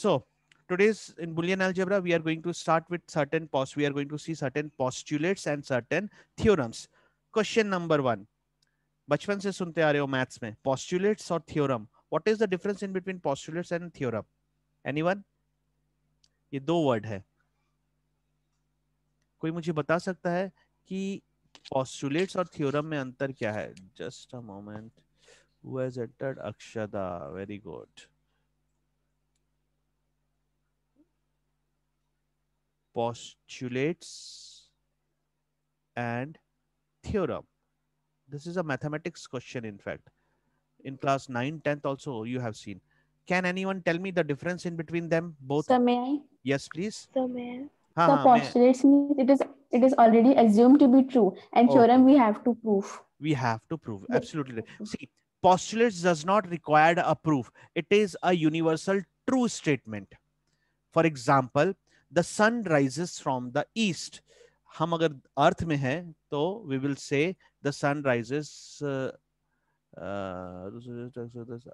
So today's in Boolean algebra, we are going to start with certain post. We are going to see certain postulates and certain theorems. Question number 1 bachpan se sunte aa rahe ho maths mein postulates or theorem. What is the difference in between postulates and theorem? Anyone? ye do word hai koi mujhe bata sakta hai ki postulates और theorem में अंतर क्या है just a moment who has entered Akshada very good postulates and theorem. This is a mathematics question, in fact. In class 9, 10th also you have seen. Can anyone tell me the difference in between them both? Sir, may I? Yes, please. Sir, may I? Ha, so postulates means it is it is already assumed to be true and okay. theorem we have to prove. We have to prove. Yes. Absolutely. See, postulates does not require a proof. It is a universal true statement. For example, the sun rises from the east हम अगर earth में है तो we will say the sun rises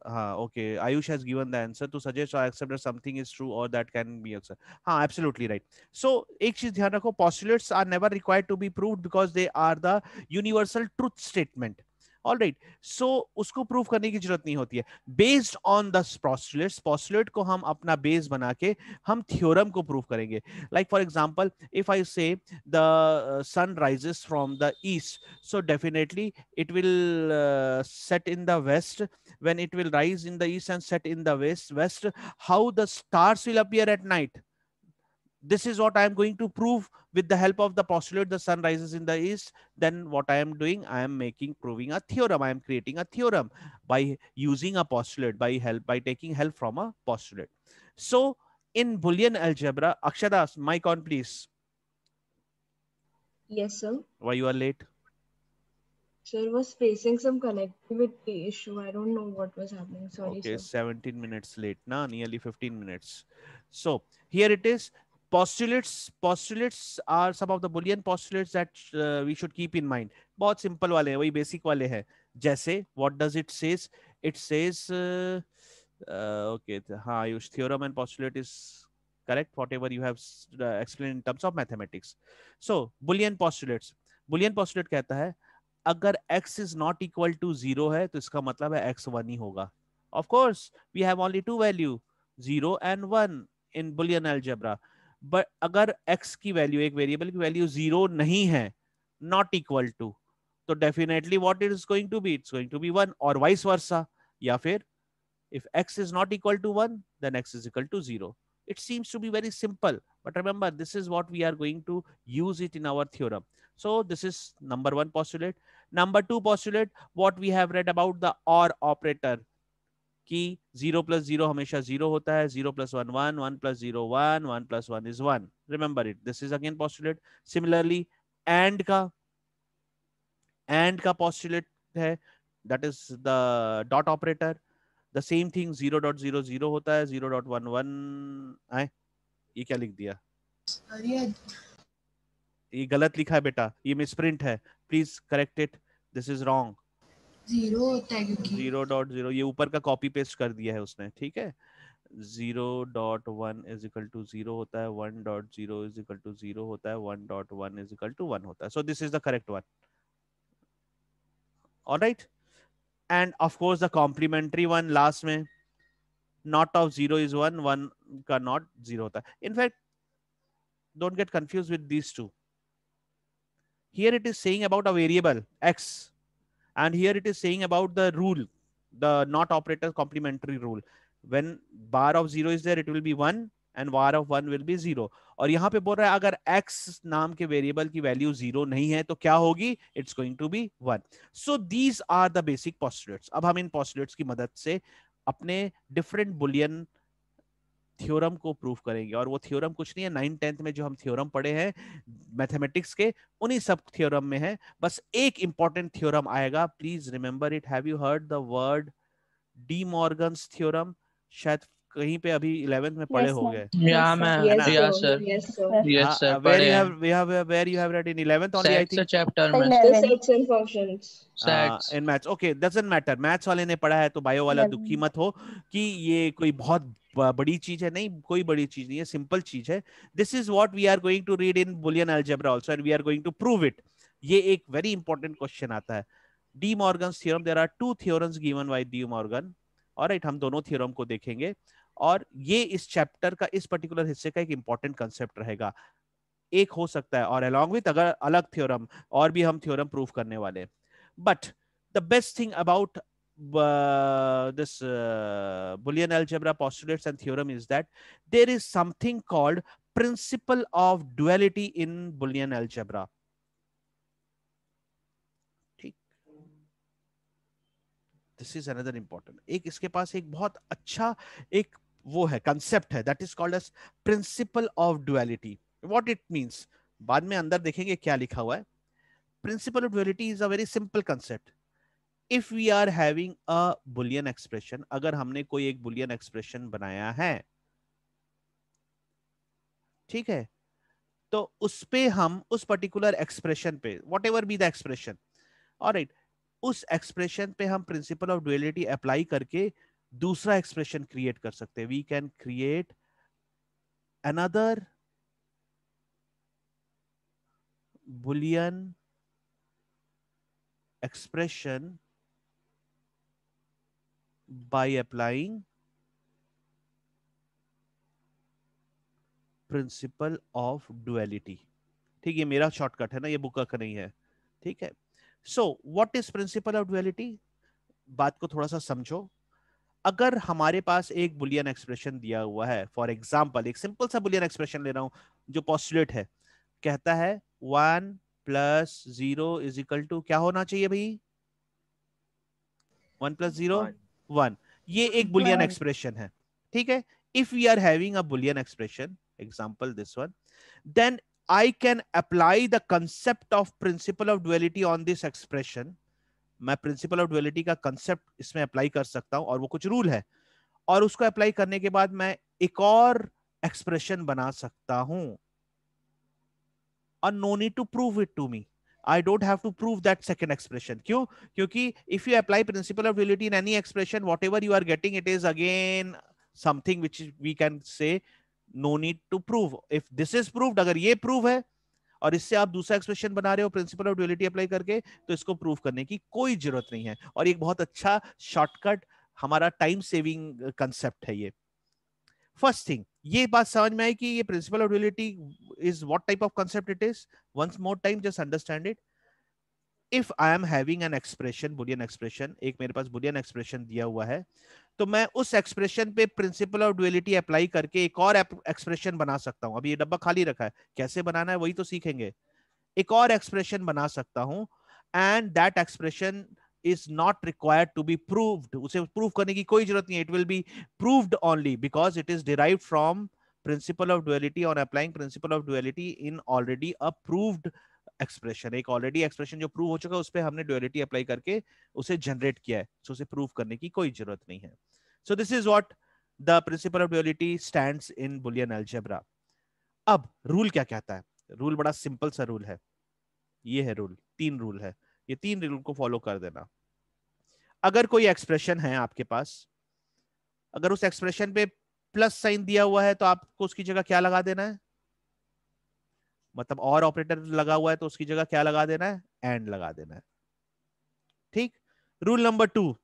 हाँ okay Ayush has given the answer to suggest accept something is true और that can be answer हाँ absolutely right so एक चीज ध्यान रखो postulates are never required to be proved because they are the universal truth statement all right so उसको prove करने की जरूरत नहीं होती है based on the postulate postulate को हम अपना बेस बना के हम थ्योरम को प्रूव करेंगे like for example if I say the sun rises from the east so definitely it will set in the west when it will rise in the east and set in the west uh, uh, west how the stars will appear at night this is what i am going to prove with the help of the postulate the sun rises in the east then what i am doing i am making proving a theorem i am creating a theorem by using a postulate by help by taking help from a postulate so in boolean algebra akshadas mic on please yes sir why you are late Sir was facing some connectivity issue. I don't know what was happening. Sorry. Okay, sir. 17 minutes late, na nearly 15 minutes. So here it is. postulates postulates are some of the boolean postulates that uh, we should keep in mind बहुत simple वाले हैं वही basic वाले हैं जैसे what does it says it says uh, uh, okay हाँ your theorem and postulate is correct whatever you have uh, explained in terms of mathematics so boolean postulates boolean postulate कहता है अगर x is not equal to zero है तो इसका मतलब है x one ही होगा of course we have only two value zero and one in boolean algebra but अगर एक्स की वैल्यू एक वेरिएबल की वैल्यू जीरो नहीं है नॉट इक्वल टू तो definitely what it is going to be it's going to be one और vice versa या फिर if X is not equal to one then X is equal to zero it seems to be very simple but remember this is what we are going to use it in our theorem so this is number one postulate number two postulate what we have read about the or operator कि zero plus zero हमेशा zero होता है zero plus one one one plus zero one one plus one is one remember it this is again postulate similarly and का and का postulate है that is the dot operator the same thing zero dot zero zero होता है zero dot one one आए ये क्या लिख दिया ये गलत लिखा है बेटा ये मिसप्रिंट है please correct it this is wrong zero dot zero ये ऊपर का कॉपी पेस्ट कर दिया है उसने ठीक है zero dot one is equal to zero होता है one dot zero is equal to zero होता है one dot one is equal to one होता है so this is the correct one all right and of course the complementary one last में not of zero is one one का not zero होता है in fact don't get confuse with these two here it is saying about a variable X and here it is saying about the rule the not operator complementary rule when bar of 0 is there it will be 1 and bar of one will be zero और यहाँ पे बोल रहा है अगर x नाम के variable की वैल्यू जीरो नहीं है तो क्या होगी it's going to be one so these are the basic postulates अब हम इन पॉस्टुलेट्स की मदद से अपने डिफरेंट बुलियन थ्योरम को प्रूफ करेंगे और वो थ्योरम कुछ नहीं है नाइन टेंथ में जो हम थ्योरम पढ़े हैं मैथमेटिक्स के उन्हीं सब थ्योरम में है बस एक इंपॉर्टेंट थ्योरम आएगा please remember it have you heard the word de Morgan theorem शायद कहीं पे अभी इलेवेंथ में पढ़े होंगे in maths okay doesn't matter maths वाले ने पढ़ा है तो बायो वाला दुखी मत हो कि ये कोई बहुत बड़ी चीज है नहीं कोई बड़ी चीज नहीं है सिंपल चीज है this is what we are going to read in Boolean algebra also and we are going to prove it ये एक वेरी इंपॉर्टेंट क्वेश्चन आता है de Morgan theorem there are two theorems given by de Morgan और right हम दोनों theorem को देखेंगे और ये इस चैप्टर का इस पर्टिकुलर हिस्से का एक इंपॉर्टेंट कंसेप्ट रहेगा एक हो सकता है और अलॉन्ग विथ अगर अलग थ्योरम और भी हम थ्योरम प्रूव करने वाले but the best thing about uh, this uh, Boolean algebra postulates and theorem is that there is something called principle of duality in Boolean algebra. This is another important एक इसके पास एक बहुत अच्छा एक वो है कंसेप्ट है that is called as principle of duality what it means बाद में अंदर देखेंगे क्या लिखा हुआ है principle of duality is a very simple concept if we are having a Boolean expression अगर हमने कोई एक बुलियन एक्सप्रेशन बनाया है ठीक है तो उस पे हम उस पर्टिकुलर एक्सप्रेशन पे whatever be the expression और उस एक्सप्रेशन पे हम प्रिंसिपल ऑफ डुअलिटी अप्लाई करके दूसरा एक्सप्रेशन क्रिएट कर सकते हैं we can create another Boolean expression by applying principle of duality ठीक है मेरा शॉर्टकट है ना ये बुक का नहीं है ठीक है so what is principle of duality बात को थोड़ा सा समझो अगर हमारे पास एक बुलियन एक्सप्रेशन दिया हुआ है फॉर एग्जाम्पल एक सिंपल सा बुलियन एक्सप्रेशन ले रहा हूं जो पॉस्टुलेट है कहता है one plus zero is equal to क्या होना चाहिए भाई वन प्लस जीरो वन ये एक बुलियन एक्सप्रेशन है ठीक है if we are having a Boolean expression example this one then I can apply the concept of principle of duality on this expression मैं प्रिंसिपल ऑफ डुअलिटी का concept इसमें apply कर सकता हूं और वो कुछ रूल है और उसको अप्लाई करने के बाद मैं एक और एक्सप्रेशन बना सकता हूं और no need to prove it to me I don't have to prove that second expression क्यों क्योंकि if you apply principle of duality in any expression whatever you are getting it is again something which we can say no need to prove if this is proved अगर ये prove है और इससे आप दूसरा expression बना रहे हो प्रिंसिपल ऑफ ड्यूलिटी अप्लाई करके तो इसको प्रूव करने की कोई जरूरत नहीं है और एक बहुत अच्छा शॉर्टकट हमारा टाइम सेविंग कंसेप्ट है ये फर्स्ट थिंग ये बात समझ में आई कि ये principle of duality is what type of concept it is once more time just understand it if I am having an expression Boolean expression एक मेरे पास बुलियन एक्सप्रेशन दिया हुआ है तो मैं उस एक्सप्रेशन पे प्रिंसिपल ऑफ डुअलिटी अप्लाई करके एक और एक्सप्रेशन बना सकता हूँ अभी ये डब्बा खाली रखा है कैसे बनाना है वही तो सीखेंगे एक और एक्सप्रेशन बना सकता हूँ and that expression is not required to be proved उसे प्रूव करने की कोई जरूरत नहीं है it will be proved only because it is derive from principle of duality और applying principle of duality in already approved expression एक already expression जो प्रूव हो चुका है उस पर हमने डुअलिटी अप्लाई करके उसे जनरेट किया है सो so उसे प्रूव करने की कोई जरूरत नहीं है so this is what the principle of duality stand in Boolean algebra अब रूल क्या कहता है रूल बड़ा सिंपल सा रूल है ये है रूल तीन रूल है ये तीन रूल को फॉलो कर देना अगर कोई एक्सप्रेशन है आपके पास अगर उस एक्सप्रेशन पे प्लस साइन दिया हुआ है तो आपको उसकी जगह क्या लगा देना है मतलब और ऑपरेटर लगा हुआ है तो उसकी जगह क्या लगा देना है एंड लगा देना है ठीक रूल नंबर टू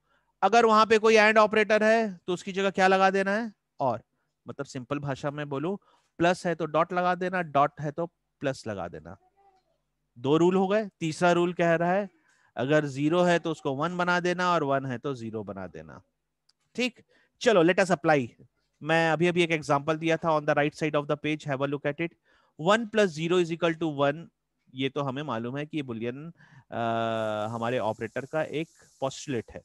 अगर वहां पे कोई एंड ऑपरेटर है तो उसकी जगह क्या लगा देना है और मतलब सिंपल भाषा में बोलू प्लस है तो डॉट लगा देना डॉट है तो प्लस लगा देना दो रूल हो गए तीसरा रूल कह रहा है अगर जीरो है तो उसको वन बना देना और वन है तो जीरो बना देना ठीक चलो लेट अस अप्लाई मैं अभी अभी एक एग्जांपल दिया था on the right side of the page have a look at it one plus zero is equal to one ये तो हमें मालूम है कि ये बुलियन हमारे ऑपरेटर का एक पॉस्टुलेट है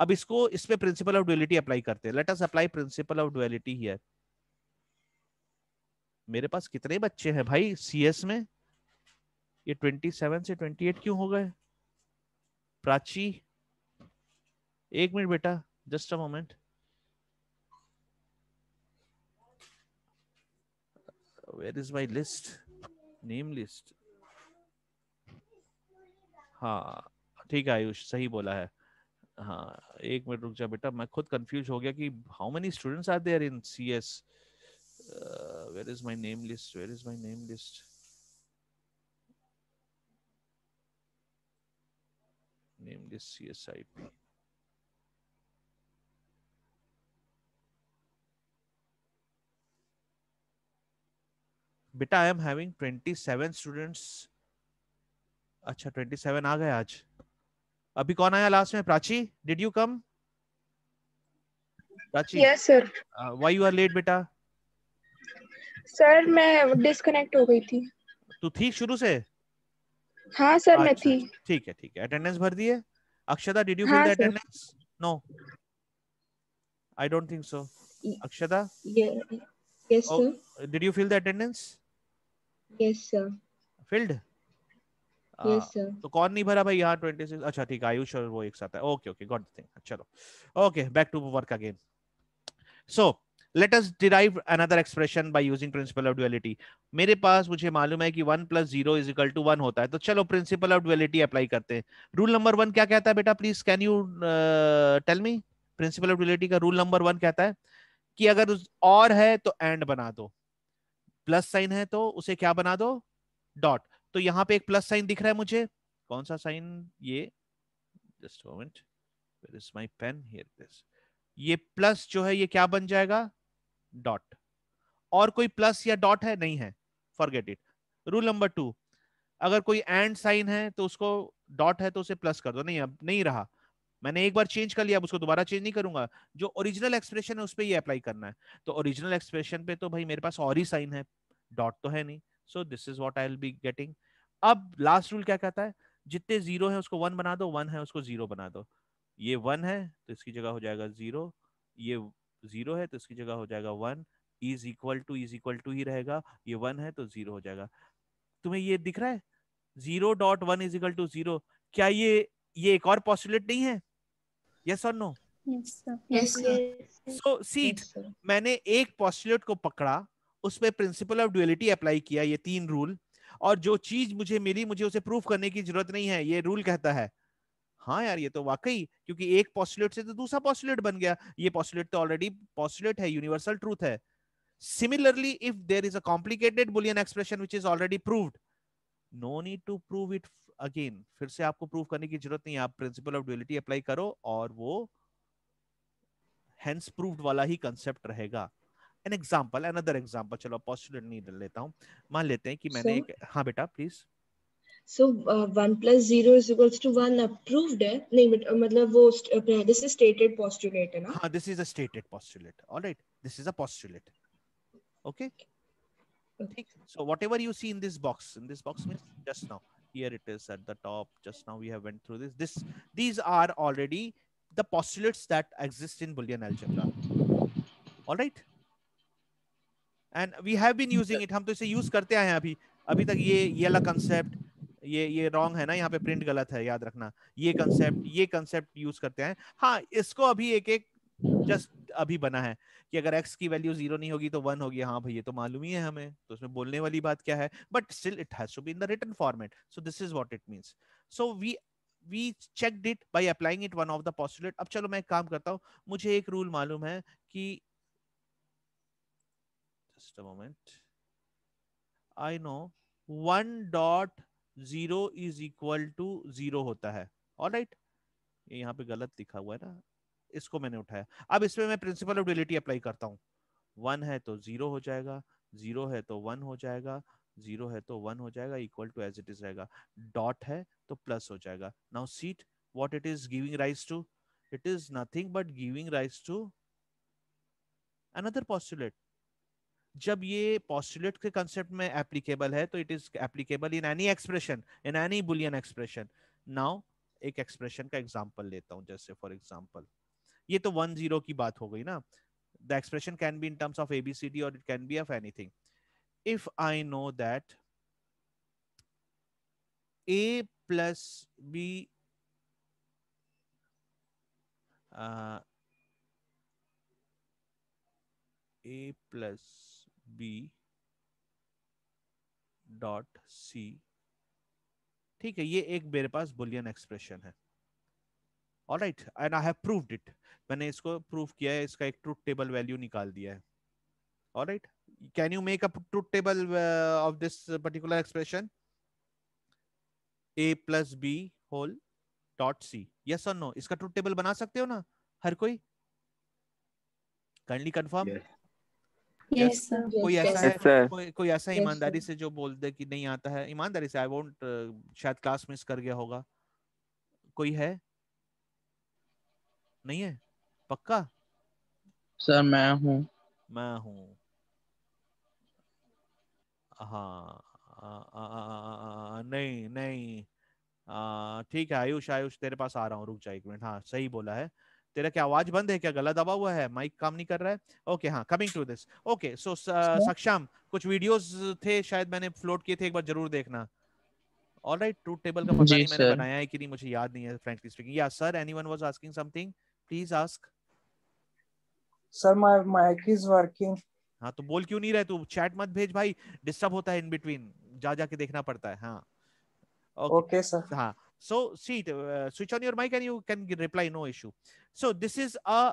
अब इसको इस पे प्रिंसिपल ऑफ डुअलिटी अप्लाई करते हैं let us apply principle of duality here मेरे पास कितने बच्चे हैं भाई सीएस में ये 27 से 28 क्यों हो गए प्राची एक मिनट बेटा just a moment where is my list name list हाँ ठीक है आयुष सही बोला है हाँ एक मिनट रुक जा बेटा मैं खुद कंफ्यूज हो गया कि how many students are there in C S where is my name list where is my name list named as CSIP. बेटा आई एम हैविंग 27 स्टूडेंट्स अच्छा 27 आ गए आज अभी कौन आया लास्ट में Prachi did you come Prachi yes sir why you are late बेटा sir मैं डिस्कनेक्ट हो गई थी तू थी शुरू से हाँ सर मैं अच्छा, थी अच्छा। ठीक है ठीक है अटेंडेंस भर दी है Akshata did you fill the attendance no I don't think so Akshada yes sir did you fill the attendance yes sir filled Yes, oh, ah, तो कौन नहीं भरा भाई यहाँ ट्वेंटी सिक्स अच्छा ठीक है आयुष और वो एक साथ है ओके ओके गॉट थिंग चलो okay back to work again so let us derive another expression by using principle of duality मेरे पास मुझे मालूम है कि one plus zero is equal to one होता है तो चलो प्रिंसिपल ऑफ ड्युअलिटी अप्लाई करते हैं रूल नंबर वन क्या कहता है बेटा please can you tell me principle of duality का रूल नंबर वन कहता है कि अगर और है तो एंड बना दो प्लस साइन है तो उसे क्या बना दो डॉट तो यहाँ पे एक प्लस साइन दिख रहा है मुझे कौन सा साइन ये just moment where my pen here this ये प्लस जो है ये क्या बन जाएगा डॉट और कोई प्लस या डॉट है नहीं है forget it rule number two अगर कोई एंड साइन है तो उसको डॉट है तो उसे प्लस कर दो नहीं अब नहीं रहा मैंने एक बार चेंज कर लिया अब उसको दोबारा चेंज नहीं करूंगा जो ओरिजिनल एक्सप्रेशन है उस पर ही अप्लाई करना है तो ओरिजिनल एक्सप्रेशन पे तो भाई मेरे पास और ही साइन है डॉट तो है नहीं so this is what I will be getting अब लास्ट रूल क्या कहता है जितने जीरो है उसको वन बना दो वन है उसको जीरो बना दो ये वन है तो इसकी जगह हो जाएगा जीरो ये जीरो है तो इसकी जगह हो जाएगा one is equal to is equal to ही रहेगा ये वन है तो जीरो हो जाएगा तुम्हें ये दिख रहा है zero dot one is equal to zero क्या ये ये एक और पॉसिबिलिटी नहीं है यस और नो सो सीट मैंने एक पॉस्टुलेट को पकड़ा उसमें प्रिंसिपल ऑफ डुअलिटी अप्लाई किया ये तीन रूल और जो चीज मुझे मिली मुझे उसे प्रूफ करने की जरूरत नहीं है ये रूल कहता है हाँ यार ये तो वाकई क्योंकि एक पॉस्टुलेट से तो दूसरा पॉस्टुलेट बन गया ये पॉस्टुलेट तो ऑलरेडी पॉस्टुलेट है यूनिवर्सल ट्रूथ है similarly if there is a complicated Boolean expression which is already proved no need to prove it again फिर से आपको प्रूव करने की जरूरत नहीं आप प्रिंसिपल ऑफ ड्यूलिटी अप्लाई करो और वो हेंस प्रूव्ड वाला ही कंसेप्ट रहेगा एन एग्जांपल अनदर एग्जांपल चलो पॉस्टुलेट नहीं लेता हूँ मान लेते हैं कि मैंने एक हां बेटा please so one plus zero is equals to one approved है नहीं बट मतलब वो दिस इज स्टेटेड पोस्टुलेट है ना हां this is a stated postulate alright this is a postulate okay ठीक so whatever you see in this box in this box means just now here it is at the top just now we have went through this this these are already the postulates that exist in boolean algebra all right and we have been using it hum to ise use karte aaye hain abhi abhi tak ye ye wala concept ये ये wrong है ना यहाँ पे print गलत है याद रखना ये कंसेप्ट ये कंसेप्ट यूज करते हैं हाँ इसको अभी एक एक जस्ट अभी बना है कि अगर एक्स की वैल्यू जीरो नहीं होगी तो वन होगी हाँ भाई ये तो मालूम ही है हमें तो उसमें बोलने वाली बात क्या है but still it has to be in the return format so this is what it means so we we checked it by applying it one of the postulate अब चलो मैं एक काम करता हूँ मुझे एक रूल मालूम है कि just a moment i know 1 dot zero is equal to zero होता है ऑल राइट ये यहाँ पे गलत लिखा हुआ है ना इसको मैंने उठाया अब इसमें मैं प्रिंसिपल ऑफ डिलिटी अप्लाई करता हूँ वन है तो जीरो हो जाएगा जीरो है तो वन हो जाएगा जीरो है तो वन हो जाएगा equal to as it is रहेगा डॉट है तो प्लस हो जाएगा now see what it is giving rise to it is nothing but giving rise to another postulate जब ये पॉस्टुलेट के कंसेप्ट में एप्लीकेबल है तो it is applicable in any expression in any Boolean expression now एक expression का example लेता हूं जैसे फॉर एग्जाम्पल ये तो वन जीरो की बात हो गई ना the expression can be in terms of A B C D और it can be of anything if I know that A plus B A plus B dot C ठीक है ये एक मेरे पास बुलियन एक्सप्रेशन है all right and I have proved it मैंने इसको प्रूव किया है इसका एक ट्रूथ टेबल वैल्यू निकाल दिया है all right can you make a truth table of this particular expression A plus B whole dot C yes और नो इसका ट्रूथ टेबल बना सकते हो ना हर कोई काइंडली कंफर्म yes. कोई ऐसा ईमानदारी से जो बोल दे कि नहीं आता है ईमानदारी से आई वोंट uh, शायद क्लास मिस कर गया होगा कोई है नहीं है पक्का सर मैं हूँ मैं हूँ हाँ आ, आ, आ, नहीं नहीं ठीक है आयुष आयुष तेरे पास आ रहा हूँ रुक जाए एक मिनट हाँ सही बोला है तेरा क्या आवाज बंद है क्या गला दबा हुआ है माइक काम नहीं कर रहा है ओके हाँ coming to this okay so सक्षम कुछ वीडियोस थे शायद मैंने फ्लोट किए थे एक बार जरूर देखना ऑल राइट ट्रूथ टेबल का पता नहीं मैंने बनाया है कि नहीं मुझे याद नहीं है फ्रैंकली स्पीकिंग या sir anyone was asking something please ask sir my mic is working हाँ तो बोल क्यों नहीं रहे तू चैट मत भेज भाई डिस्टर्ब होता है इन बिटवीन जा जा के देखना पड़ता है हाँ ओके सर हाँ So see, uh, switch on your mic and you can reply no issue. So this is a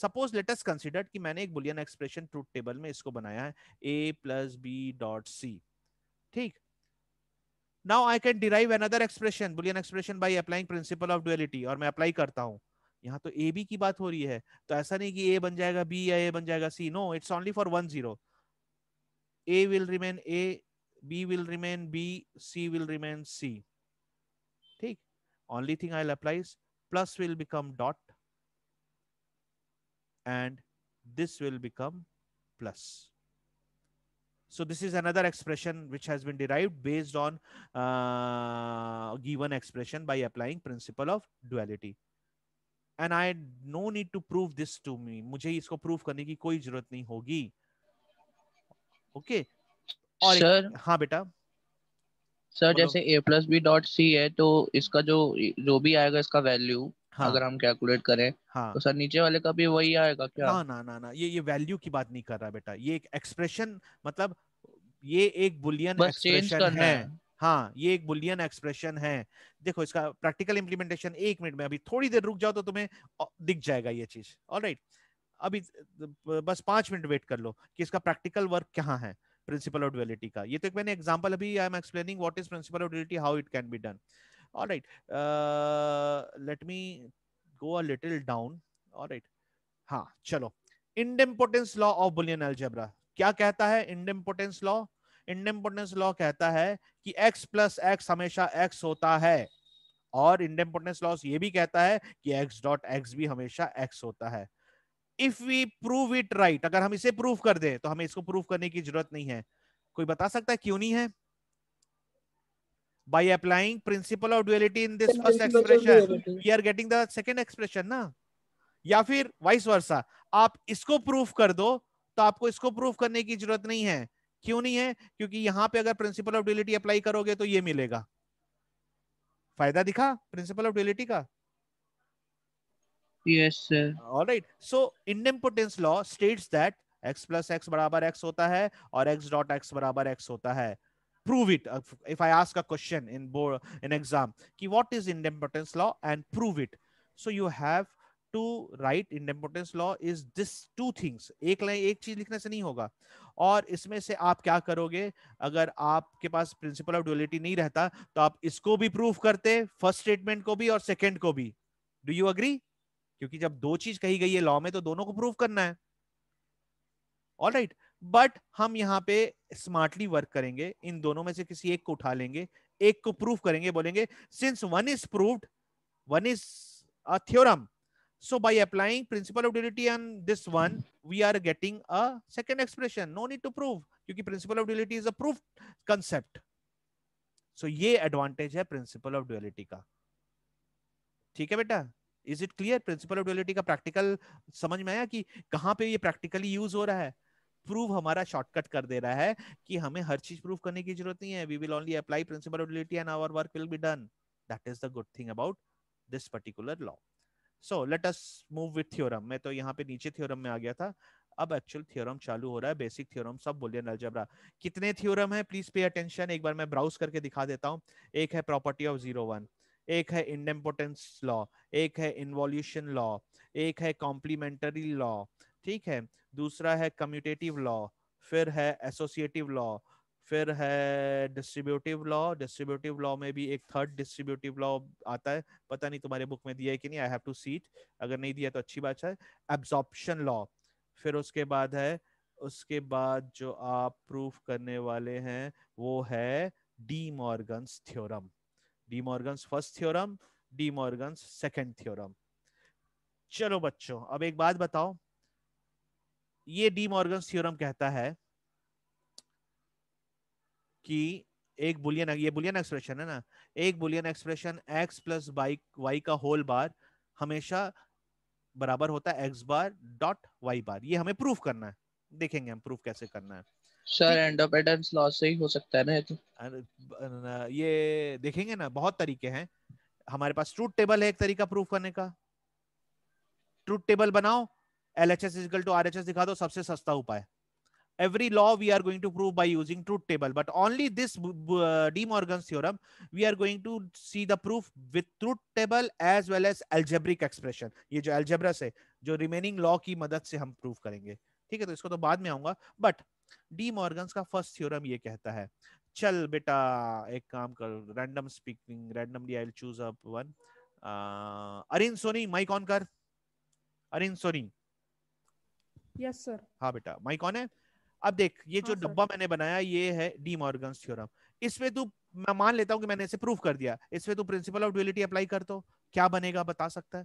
suppose let us consider कि मैंने एक बुलियन एक्सप्रेशन ट्रूथ टेबल में इसको बनाया है A plus B dot C ठीक now I can derive another expression Boolean expression by applying principle of duality और मैं अप्लाई करता हूँ यहाँ तो ए बी की बात हो रही है तो ऐसा नहीं कि ए बन जाएगा बी या ए बन जाएगा C no it's only for one zero A will remain A B will remain B C will remain C Only thing I'll apply is plus will become dot and this will become plus. So this is another expression which has been derived based on uh, given expression by applying principle of duality. And I no need to prove this to me. मुझे इसको prove करने की कोई जरूरत नहीं होगी okay? Sir, हाँ बेटा सर जैसे A plus B dot C है तो इसका जो जो भी आएगा इसका वैल्यू हाँ, अगर हम कैलकुलेट करें हाँ, तो सर नीचे वाले का भी वही आएगा क्या ना ना ना ना ये ये वैल्यू की बात नहीं कर रहा बेटा ये एक एक्सप्रेशन मतलब ये एक बुलियन एक्सप्रेशन है, है। हाँ ये एक बुलियन एक्सप्रेशन है देखो इसका प्रैक्टिकल इम्प्लीमेंटेशन एक मिनट में अभी थोड़ी देर रुक जाओ तो तुम्हें दिख जाएगा ये चीज ऑलराइट अभी बस पांच मिनट वेट कर लो कि इसका प्रैक्टिकल वर्क कहाँ है प्रिंसिपल ऑफ डुअलिटी का ये तो एक मैंने एग्जांपल अभी I am explaining what is principle of duality how it can be done alright let me go a little down alright हां चलो idempotence law of Boolean algebra क्या कहता है इंडेम्पोटेंस लॉ इंडेम्पोटेंस लॉ कहता है कि x प्लस एक्स हमेशा x होता है और इंडेम्पोटेंस लॉ ये भी कहता है कि x डॉट एक्स भी हमेशा x होता है if we prove it right अगर हम इसे प्रूव कर दें तो हमें इसको प्रूव करने की जरूरत नहीं है कोई बता सकता है क्यों नहीं है by applying principle of duality in this first expression we are getting the second expression ना या फिर वाइस वर्सा आप इसको प्रूफ कर दो तो आपको इसको प्रूफ करने की जरूरत नहीं है क्यों नहीं है क्योंकि यहां पे अगर प्रिंसिपल ऑफ ड्यूलिटी अप्लाई करोगे तो ये मिलेगा फायदा दिखा प्रिंसिपल ऑफ ड्यूलिटी का yes sir all right so idempotence law states that x plus x बराबर x होता है और x dot x बराबर x होता है prove it if i ask a question in board in exam ki what is indempotence law and prove it so you have to write indempotence law is this two things ek line ek cheez likhne se nahi hoga और इसमें से आप क्या करोगे अगर आपके पास principal of duality नहीं रहता तो आप इसको भी प्रूफ करते फर्स्ट स्टेटमेंट को भी और सेकंड को भी डू यू अग्री क्योंकि जब दो चीज कही गई है लॉ में तो दोनों को प्रूव करना है ऑल राइट बट हम यहां पे स्मार्टली वर्क करेंगे इन दोनों में से किसी एक को उठा लेंगे एक को प्रूव करेंगे बोलेंगे since one is proved one is a theorem so by applying principle of duality on this one we are getting a second expression no need to prove क्योंकि प्रिंसिपल ऑफ डिटी is a proof concept so ये advantage है principle of dt का ठीक है बेटा is it clear principle of duality का practical समझ में आया कि कहाँ पे ये प्रैक्टिकली यूज हो रहा है प्रूव हमारा शॉर्टकट कर दे रहा है कि हमें हर चीज प्रूव करने की जरूरत नहीं है we will only apply principle of duality and our work will be done that is the good thing about this particular law so let us move with theorem मैं तो यहाँ पे नीचे थ्योरम में आ गया था अब एक्चुअल थ्योरम चालू हो रहा है बेसिक थ्योरम सब बुलियन अलजेब्रा कितने थ्योरम है प्लीज पे अटेंशन एक बार मैं ब्राउज करके दिखा देता हूँ एक है प्रॉपर्टी ऑफ जीरो वन एक है इंडेम्पोटेंस लॉ एक है इन्वॉल्यूशन लॉ एक है कॉम्प्लीमेंटरी लॉ ठीक है दूसरा है कम्यूटेटिव लॉ फिर है एसोसिएटिव लॉ फिर है डिस्ट्रीब्यूटिव लॉ डिस्ट्रीब्यूटिव लॉ में भी एक थर्ड डिस्ट्रीब्यूटिव लॉ आता है पता नहीं तुम्हारे बुक में दिया है कि नहीं आई हैव टू सीट अगर नहीं दिया तो अच्छी बात है एब्जॉर्प्शन लॉ फिर उसके बाद है उसके बाद जो आप प्रूफ करने वाले हैं वो है De Morgan's theorem De Morgan's first theorem De Morgan's second theorem चलो बच्चों अब एक बात बताओ ये डी मॉर्गन्स थियोरम कहता है कि एक बुलियन ये बुलियन एक्सप्रेशन है ना एक Boolean expression x plus y y का होल बार हमेशा बराबर होता है x bar dot y bar ये हमें प्रूफ करना है देखेंगे हम प्रूफ कैसे करना है sir and of Adams law से ही हो सकता है ना ये तो ये देखेंगे ना बहुत तरीके हैं हमारे पास ट्रूथ टेबल है एक तरीका प्रूफ करने का ट्रूथ टेबल बनाओ L H S is equal to R H S दिखा दो सबसे सस्ता उपाय every law we are going to prove by using truth table but only this uh, de morgan's theorem we are going to see the proof with truth table as well as algebraic expression ye jo algebra se jo remaining law ki madad se hum prove karenge ठीक है तो इसको तो बाद में आऊंगा but De Morgan's का first theorem ये कहता है चल बेटा एक काम कर random speaking randomly I will choose up one Arin Soni mic on कर अरिन सोनी यस सर हाँ बेटा माइक ऑन है अब देख ये हाँ, जो डब्बा मैंने बनाया ये है डी मॉर्गन्स थ्योरम इसमें तू मैं मान लेता हूँ कि मैंने इसे प्रूफ कर दिया इसमें तू प्रिंसिपल ऑफ ड्यूलिटी अप्लाई कर दो तो, क्या बनेगा बता सकता है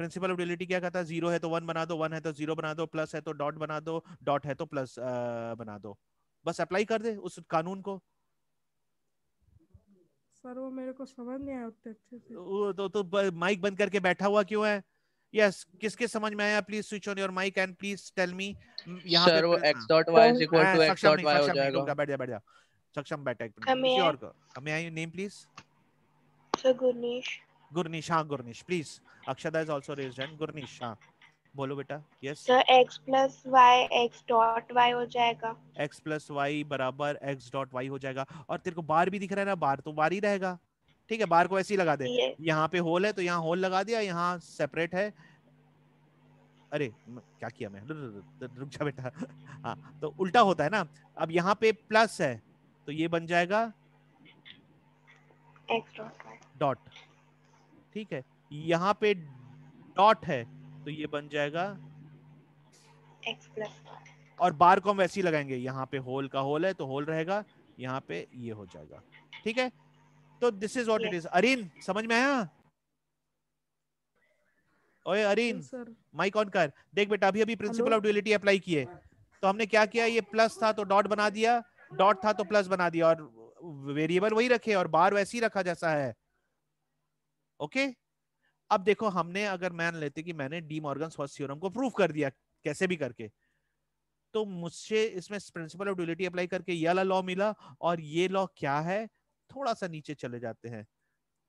प्रिंसिपल ऑफ रियलिटी क्या कहता है जीरो है तो वन बना दो वन है तो जीरो बना दो प्लस है तो डॉट बना दो डॉट है तो प्लस बना दो बस अप्लाई कर दे उस कानून को सर वो मेरे को समझ नहीं आया उतने अच्छे से वो तो, तो माइक बंद करके बैठा हुआ क्यों है यस yes, किसके समझ में आया please switch on your mic and please tell me यहां सर वो x हाँ। dot y is equal to हाँ, x dot y हो जाएगा बैठ जा बैठ जा सक्षम बैठा एक मिनट किसी और को हमें I name please sir Gurnish Gurnish, हाँ Gurnish, please Akshada is also raised hand. Gurnish, हाँ. बोलो बेटा यस सर तो x plus y x dot y हो जाएगा x प्लस वाई बराबर x डॉट वाई हो जाएगा और तेरे को बार भी दिख रहा है ना बार तो बार ही रहेगा ठीक है बार को ऐसे ही लगा दे यहाँ पे होल है तो यहाँ होल लगा दिया यहाँ सेपरेट है अरे क्या किया मैं रुक जा बेटा हाँ तो उल्टा होता है ना अब यहाँ पे प्लस है तो ये बन जाएगा डॉट ठीक है यहाँ पे डॉट है तो ये बन जाएगा और बार को हम वैसे ही लगाएंगे यहाँ पे होल का होल है तो होल रहेगा यहाँ पे ये हो जाएगा ठीक है तो this is what it is Arin समझ में आया ओए अरिन माइक ऑन कर देख बेटा अभी अभी प्रिंसिपल ऑफ ड्यूलिटी अप्लाई किए तो हमने क्या किया ये प्लस था तो डॉट बना दिया डॉट था तो प्लस बना दिया और वेरिएबल वही रखे और बार वैसे ही रखा जैसा है ओके अब देखो हमने अगर मान लेते कि मैंने डी मॉर्गन फर्स्ट थ्योरम को प्रूव कर दिया कैसे भी करके तो मुझसे इसमें प्रिंसिपल ऑफ ड्यूलिटी अप्लाई करके ये वाला लॉ मिला और ये लॉ क्या है थोड़ा सा नीचे चले जाते हैं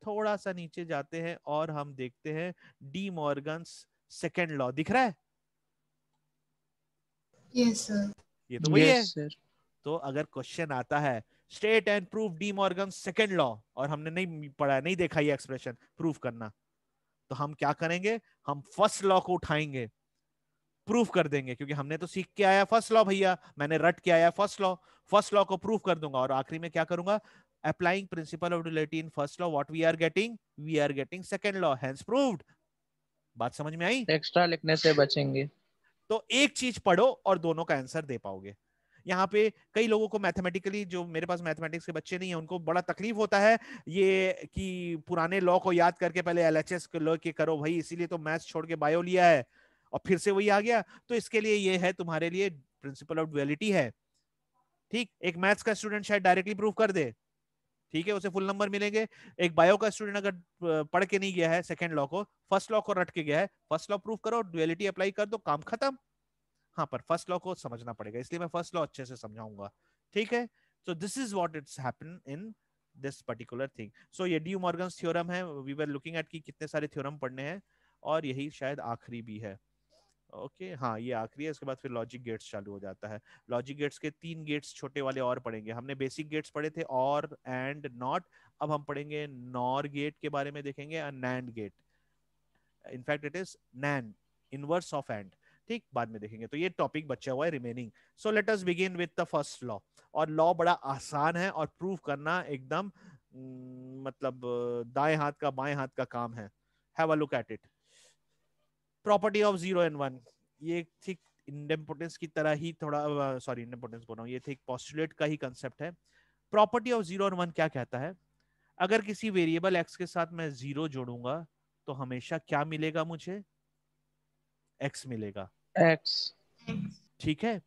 थोड़ा सा नीचे जाते हैं और हम देखते हैं डी मॉर्गन सेकेंड लॉ दिख रहा है यस yes, सर ये तो वही yes, है sir. तो अगर क्वेश्चन आता है state and proof De Morgan second law और हमने नहीं पढ़ा नहीं देखा ये एक्सप्रेशन प्रूफ करना तो हम क्या करेंगे हम फर्स्ट लॉ को उठाएंगे प्रूफ कर देंगे क्योंकि हमने तो सीख के आया फर्स्ट लॉ भैया मैंने रट के आया फर्स्ट लॉ फर्स्ट लॉ को प्रूफ कर दूंगा और आखिरी में क्या करूंगा applying principle of duality in first law what we are getting we are getting second law hence proved बात समझ में आई एक्स्ट्रा लिखने से बचेंगे तो एक चीज पढ़ो और दोनों का आंसर दे पाओगे यहाँ पे कई लोगों को मैथमेटिकली जो मेरे पास मैथमेटिक्स के बच्चे नहीं है उनको बड़ा तकलीफ होता है ये कि पुराने लॉ को याद करके पहले एल एच एस लॉ के करो भाई इसीलिए तो मैथ्स छोड़ के बायो लिया है और फिर से वही आ गया तो इसके लिए ये है तुम्हारे लिए प्रिंसिपल ऑफ डुअलिटी है ठीक एक मैथ्स का स्टूडेंट शायद डायरेक्टली प्रूव कर दे ठीक है उसे फुल नंबर मिलेंगे एक बायो का स्टूडेंट अगर पढ़ के नहीं गया है सेकेंड लॉ को फर्स्ट लॉ को रट के गया है फर्स्ट लॉ प्रूफ करो ड्यूअलिटी अप्लाई कर दो काम खत्म हाँ पर फर्स्ट लॉ को समझना पड़ेगा इसलिए मैं फर्स्ट लॉ अच्छे से समझाऊंगा ठीक है so this is what it's in this particular thing so ये डी मॉर्गन थ्योरम है वी वर लुकिंग एट की कितने सारे थ्योरम पढ़ने हैं और यही शायद आखिरी भी है ओके okay, हाँ ये आखिरी है इसके बाद फिर लॉजिक गेट्स चालू हो जाता है लॉजिक गेट्स के तीन गेट्स छोटे वाले और पढ़ेंगे हमने बेसिक गेट्स पढ़े थे और एंड नॉट अब हम पढ़ेंगे नॉर गेट के बारे में देखेंगे NAND gate in fact it is NAND inverse of AND ठीक बाद में देखेंगे तो ये टॉपिक बचा हुआ है remaining so let us begin with the first law और लॉ बड़ा आसान है और प्रूव करना एकदम हम्म, मतलब दाएं हाथ का बाएं हाथ का काम है have a look at it property of zero and one ये ठीक इंडेम्पोटेंस की तरह ही थोड़ा सॉरी इंडेम्पोटेंस बोल रहा हूँ ये ठीक पॉस्टुलेट का ही कंसेप्ट है property of zero and one क्या कहता है अगर किसी वेरिएबल एक्स के साथ मैं जीरो जोड़ूंगा तो हमेशा क्या मिलेगा मुझे एक्स मिलेगा एक्स ठीक है